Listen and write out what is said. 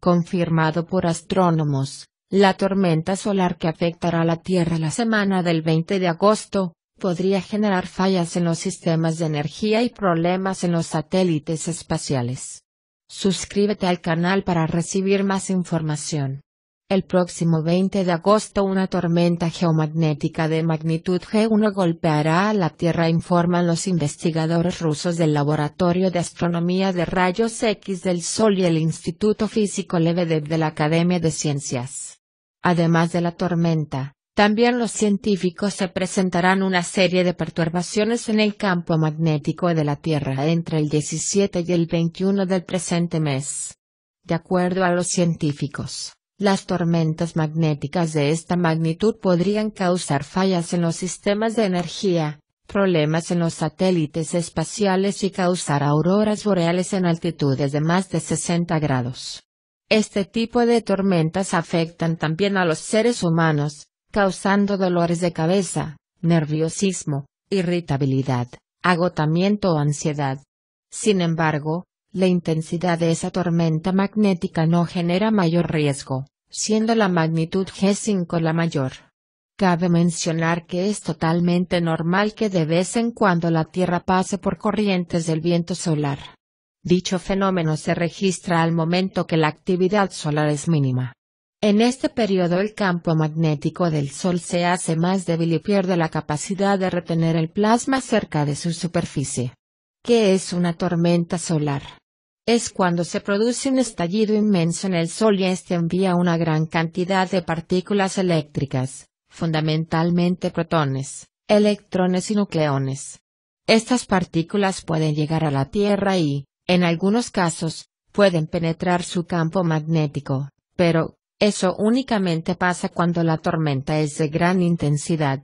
confirmado por astrónomos, la tormenta solar que afectará a la Tierra la semana del 20 de agosto, podría generar fallas en los sistemas de energía y problemas en los satélites espaciales. Suscríbete al canal para recibir más información. El próximo 20 de agosto una tormenta geomagnética de magnitud G1 golpeará a la Tierra informan los investigadores rusos del Laboratorio de Astronomía de Rayos X del Sol y el Instituto Físico Lebedev de la Academia de Ciencias. Además de la tormenta, también los científicos se presentarán una serie de perturbaciones en el campo magnético de la Tierra entre el 17 y el 21 del presente mes. De acuerdo a los científicos las tormentas magnéticas de esta magnitud podrían causar fallas en los sistemas de energía, problemas en los satélites espaciales y causar auroras boreales en altitudes de más de 60 grados. Este tipo de tormentas afectan también a los seres humanos, causando dolores de cabeza, nerviosismo, irritabilidad, agotamiento o ansiedad. Sin embargo, la intensidad de esa tormenta magnética no genera mayor riesgo siendo la magnitud G5 la mayor. Cabe mencionar que es totalmente normal que de vez en cuando la Tierra pase por corrientes del viento solar. Dicho fenómeno se registra al momento que la actividad solar es mínima. En este periodo el campo magnético del Sol se hace más débil y pierde la capacidad de retener el plasma cerca de su superficie. ¿Qué es una tormenta solar? Es cuando se produce un estallido inmenso en el Sol y este envía una gran cantidad de partículas eléctricas, fundamentalmente protones, electrones y nucleones. Estas partículas pueden llegar a la Tierra y, en algunos casos, pueden penetrar su campo magnético, pero, eso únicamente pasa cuando la tormenta es de gran intensidad.